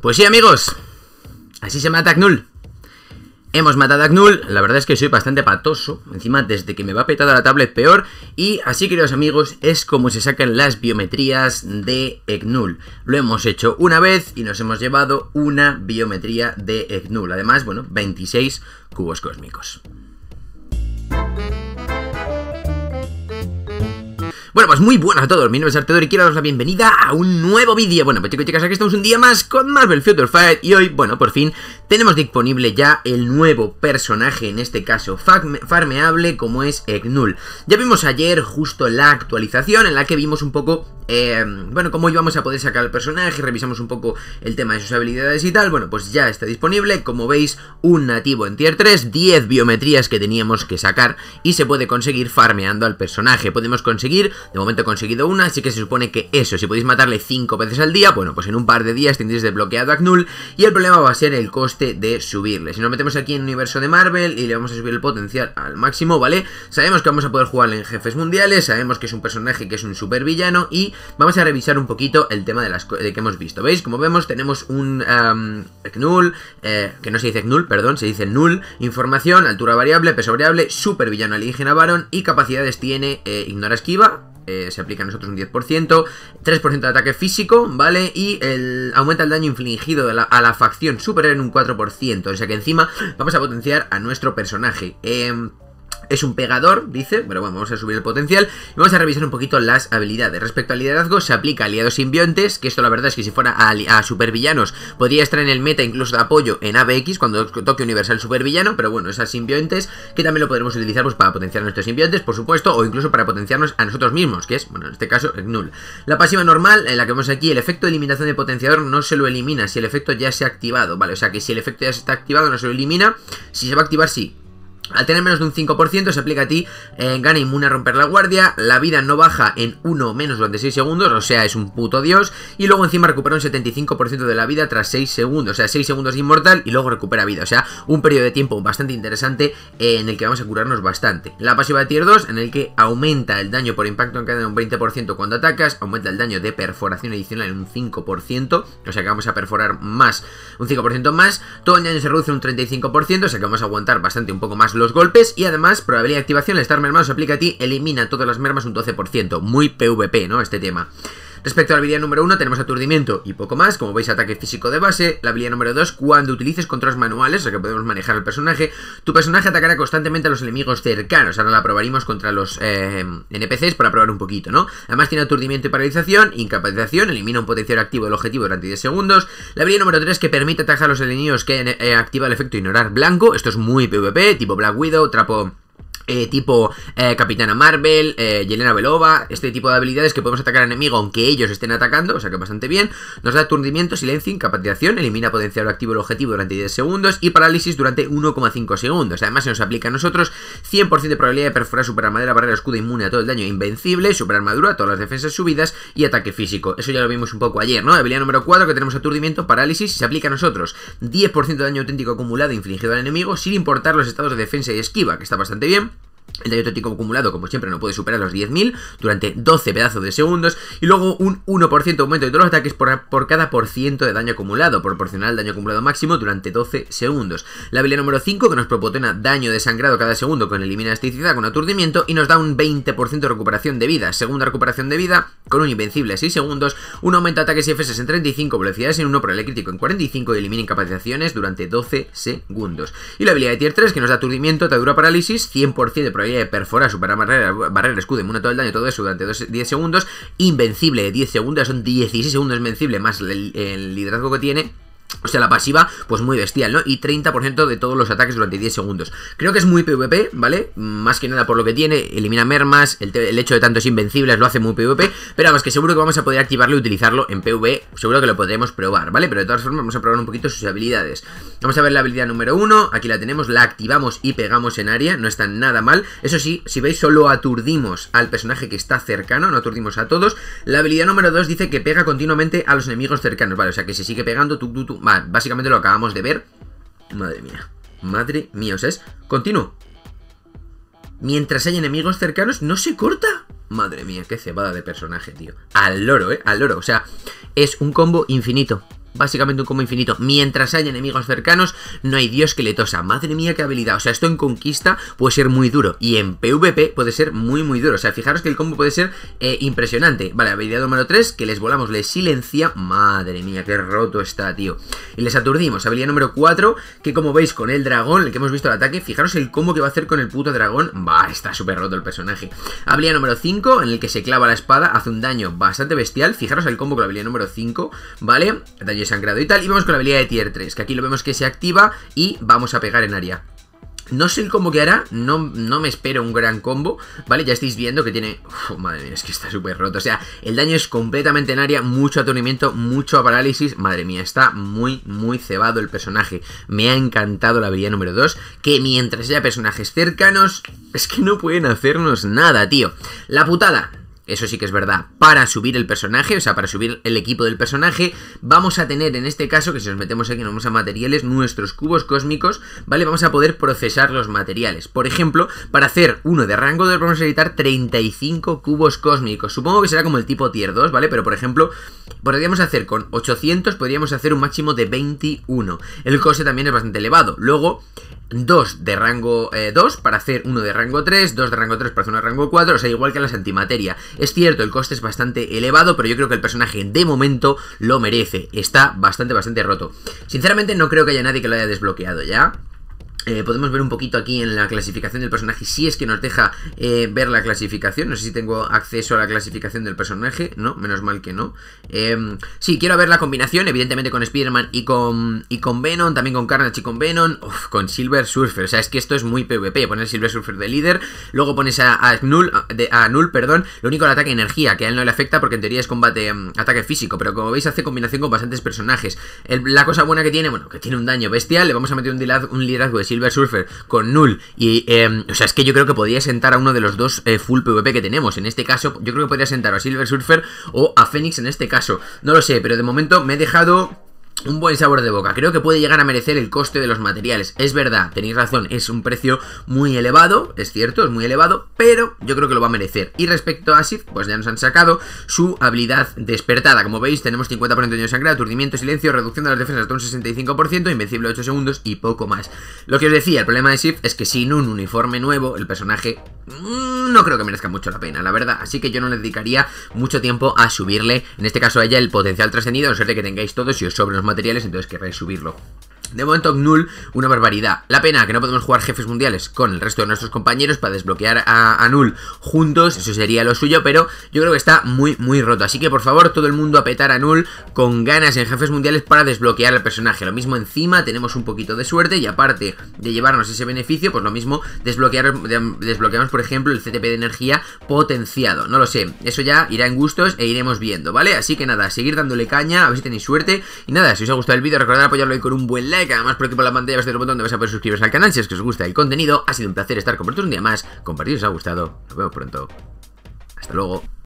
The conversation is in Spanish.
Pues sí, amigos. Así se mata Agnul, Hemos matado a la verdad es que soy bastante patoso, encima desde que me va petada la tablet peor, y así queridos amigos, es como se sacan las biometrías de Agnul, Lo hemos hecho una vez y nos hemos llevado una biometría de Knull, además, bueno, 26 cubos cósmicos. Bueno, pues muy buenas a todos, mi nombre es Artedor y quiero daros la bienvenida a un nuevo vídeo Bueno, pues chicos y chicas, aquí estamos un día más con Marvel Future Fight Y hoy, bueno, por fin, tenemos disponible ya el nuevo personaje, en este caso farmeable, como es Egnul Ya vimos ayer justo la actualización en la que vimos un poco, em, bueno, cómo íbamos a poder sacar al personaje Revisamos un poco el tema de sus habilidades y tal Bueno, pues ya está disponible, como veis, un nativo en tier 3 10 biometrías que teníamos que sacar y se puede conseguir farmeando al personaje Podemos conseguir de momento he conseguido una, así que se supone que eso, si podéis matarle 5 veces al día, bueno, pues en un par de días tendréis desbloqueado a Knull y el problema va a ser el coste de subirle. Si nos metemos aquí en universo de Marvel y le vamos a subir el potencial al máximo, ¿vale? Sabemos que vamos a poder jugar en jefes mundiales, sabemos que es un personaje que es un supervillano y vamos a revisar un poquito el tema de las que hemos visto. ¿Veis? Como vemos tenemos un eh, que no se dice Knull, perdón, se dice Null, información, altura variable, peso variable, supervillano alienígena varón y capacidades tiene eh, ignora esquiva, eh, se aplica a nosotros un 10%, 3% de ataque físico, ¿vale? Y el, aumenta el daño infligido a la, facción superior en un 4%, o sea que encima vamos a potenciar a nuestro personaje. Eh, es un pegador, dice, pero bueno, vamos a subir el potencial y vamos a revisar un poquito las habilidades. Respecto al liderazgo, se aplica a aliados simbiontes, que esto la verdad es que si fuera a, supervillanos podría estar en el meta incluso de apoyo en ABX cuando toque Universal Supervillano, pero bueno, esas simbiontes que también lo podremos utilizar pues, para potenciar nuestros simbiontes, por supuesto, o incluso para potenciarnos a nosotros mismos, que es, bueno, en este caso, el null. La pasiva normal, en la que vemos aquí, el efecto de eliminación de potenciador no se lo elimina si el efecto ya se ha activado, ¿vale? O sea que si el efecto ya se está activado no se lo elimina, si se va a activar sí, al tener menos de un 5% se aplica a ti eh, gana inmune a romper la guardia, la vida no baja en 1 menos durante 6 segundos, o sea, es un puto dios, y luego encima recupera un 75% de la vida tras 6 segundos, o sea, 6 segundos de inmortal y luego recupera vida, o sea, un periodo de tiempo bastante interesante eh, en el que vamos a curarnos bastante. La pasiva de tier 2 en el que aumenta el daño por impacto en cada un 20% cuando atacas, aumenta el daño de perforación adicional en un 5%, o sea que vamos a perforar más, un 5% más, todo el daño se reduce en un 35%, o sea que vamos a aguantar bastante un poco más los golpes y además probabilidad de activación, de estar mermado se aplica a ti, elimina todas las mermas un 12%, muy PvP, ¿no? Este tema. Respecto a la habilidad número 1 tenemos aturdimiento y poco más, como veis ataque físico de base, la habilidad número 2 cuando utilices controles manuales, o sea que podemos manejar al personaje, tu personaje atacará constantemente a los enemigos cercanos, ahora la probaremos contra los eh, NPCs para probar un poquito, ¿no? Además tiene aturdimiento y paralización, incapacitación, elimina un potencial activo del objetivo durante 10 segundos, la habilidad número 3 que permite atajar a los enemigos que eh, activa el efecto ignorar blanco, esto es muy PvP, tipo Black Widow, trapo eh, tipo eh, Capitana Marvel, eh, Yelena Belova, este tipo de habilidades que podemos atacar al enemigo aunque ellos estén atacando, o sea que bastante bien. Nos da aturdimiento, silencio, incapacitación, elimina potencial activo el objetivo durante 10 segundos y parálisis durante 1,5 segundos. Además se nos aplica a nosotros 100% de probabilidad de perforar, superarmadura, barrera, escuda inmune a todo el daño invencible, superarmadura todas las defensas subidas y ataque físico. Eso ya lo vimos un poco ayer, ¿no? Habilidad número 4 que tenemos aturdimiento, parálisis, se aplica a nosotros 10% de daño auténtico acumulado e infligido al enemigo sin importar los estados de defensa y esquiva, que está bastante bien. El daño táctico acumulado, como siempre, no puede superar los 10.000 durante 12 pedazos de segundos. Y luego un 1% de aumento de todos los ataques por, cada por ciento de daño acumulado, proporcional al daño acumulado máximo durante 12 segundos. La habilidad número 5, que nos proporciona daño de sangrado cada segundo con elimina elasticidad con aturdimiento y nos da un 20% de recuperación de vida. Segunda recuperación de vida con un invencible a 6 segundos, un aumento de ataques y FS en 35, velocidades en 1, por el crítico en 45 y elimina incapacitaciones durante 12 segundos. Y la habilidad de tier 3, que nos da aturdimiento, atadura parálisis, 100% de eh, perfora, perfora, superar barrera, barrera, escudo, todo el daño, todo eso durante 10 segundos. Invencible, 10 segundos, son 16 segundos invencible, más el liderazgo que tiene. O sea, la pasiva, pues muy bestial, ¿no? Y 30% de todos los ataques durante 10 segundos. Creo que es muy PvP, ¿vale? Más que nada por lo que tiene, elimina mermas, el, hecho de tantos invencibles lo hace muy PvP, pero vamos que seguro que vamos a poder activarlo y utilizarlo en PVP. seguro que lo podremos probar, ¿vale? Pero de todas formas vamos a probar un poquito sus habilidades. Vamos a ver la habilidad número 1, aquí la tenemos, la activamos y pegamos en área, no está nada mal. Eso sí, si veis, solo aturdimos al personaje que está cercano, no aturdimos a todos. La habilidad número 2 dice que pega continuamente a los enemigos cercanos, ¿vale? O sea que se sigue pegando, tú, tú, tú Vale, Básicamente lo acabamos de ver. Madre mía. Madre mía, o sea, es continuo. Mientras hay enemigos cercanos, no se corta. Madre mía, qué cebada de personaje, tío. Al loro, ¿eh? Al loro. O sea, es un combo infinito básicamente un combo infinito. Mientras haya enemigos cercanos, no hay dios que le tosa. Madre mía, qué habilidad. O sea, esto en conquista puede ser muy duro. Y en PvP puede ser muy, muy duro. O sea, fijaros que el combo puede ser eh, impresionante. Vale, habilidad número 3, que les volamos, les silencia. Madre mía, qué roto está, tío. Y les aturdimos. Habilidad número 4, que como veis con el dragón, el que hemos visto el ataque, fijaros el combo que va a hacer con el puto dragón. Va, está súper roto el personaje. Habilidad número 5, en el que se clava la espada, hace un daño bastante bestial. Fijaros el combo con la habilidad número 5, ¿vale? Daño sangrado y tal. Y vamos con la habilidad de tier 3, que aquí lo vemos que se activa y vamos a pegar en área. No sé el combo que hará, no, no me espero un gran combo, ¿vale? Ya estáis viendo que tiene... madre mía, es que está súper roto. O sea, el daño es completamente en área, mucho atornimiento, mucho parálisis. Madre mía, está muy, muy cebado el personaje. Me ha encantado la habilidad número 2, que mientras haya personajes cercanos, es que no pueden hacernos nada, tío. La putada, eso sí que es verdad, para subir el personaje, o sea, para subir el equipo del personaje, vamos a tener en este caso, que si nos metemos aquí, nos vamos a materiales, nuestros cubos cósmicos, ¿vale? Vamos a poder procesar los materiales. Por ejemplo, para hacer uno de rango 2 vamos a necesitar 35 cubos cósmicos. Supongo que será como el tipo tier 2, ¿vale? Pero por ejemplo, podríamos hacer con 800, podríamos hacer un máximo de 21. El coste también es bastante elevado. Luego, Dos de rango 2 eh, para hacer uno de rango 3, 2 de rango 3 para hacer uno de rango 4, o sea, igual que las antimateria. Es cierto, el coste es bastante elevado, pero yo creo que el personaje de momento lo merece. Está bastante, bastante roto. Sinceramente no creo que haya nadie que lo haya desbloqueado ya. Eh, podemos ver un poquito aquí en la clasificación del personaje, si es que nos deja eh, ver la clasificación, no sé si tengo acceso a la clasificación del personaje, no, menos mal que no. Em, sí, quiero ver la combinación, evidentemente con Spider-Man y con, y con Venom, también con Carnage y con Venom, con Silver Surfer, o sea, es que esto es muy PvP, poner Silver Surfer de líder, luego pones a, Null, a, Null, perdón, lo único el ataque energía, que a él no le afecta porque en teoría es combate, em, ataque físico, pero como veis hace combinación con bastantes personajes. la cosa buena que tiene, bueno, que tiene un daño bestial, le vamos a meter un, liderazgo de Silver Silver Surfer con Null y... Em, o sea, es que yo creo que podría sentar a uno de los dos eh, full PvP que tenemos. En este caso, yo creo que podría sentar a Silver Surfer o a Fénix en este caso. No lo sé, pero de momento me he dejado un buen sabor de boca. Creo que puede llegar a merecer el coste de los materiales. Es verdad, tenéis razón, es un precio muy elevado, es cierto, es muy elevado, pero yo creo que lo va a merecer. Y respecto a Sif, pues ya nos han sacado su habilidad despertada. Como veis, tenemos 50% de daño de sangre, aturdimiento, silencio, reducción de las defensas hasta un 65%, invencible 8 segundos y poco más. Lo que os decía, el problema de Sif es que sin un uniforme nuevo, el personaje mm, no creo que merezca mucho la pena, la verdad. Así que yo no le dedicaría mucho tiempo a subirle, en este caso a ella, el potencial trascendido, a no ser de que tengáis todos y os sobre los materiales, entonces querréis subirlo. De momento Null, una barbaridad. La pena que no podemos jugar jefes mundiales con el resto de nuestros compañeros para desbloquear a, Null juntos, eso sería lo suyo, pero yo creo que está muy, muy roto. Así que por favor, todo el mundo a petar a Null con ganas en jefes mundiales para desbloquear al personaje. Lo mismo encima, tenemos un poquito de suerte y aparte de llevarnos ese beneficio, pues lo mismo desbloquear, desbloqueamos, por ejemplo, el CTP de energía potenciado. No lo sé, eso ya irá en gustos e iremos viendo, ¿vale? Así que nada, seguir dándole caña, a ver si tenéis suerte. Y nada, si os ha gustado el vídeo, recordad apoyarlo ahí con un buen like like, además por aquí por la pantalla vas a tener el botón donde vas a poder suscribirse al canal si es que os gusta el contenido. Ha sido un placer estar con vosotros un día más, compartir os ha gustado, nos vemos pronto, hasta luego.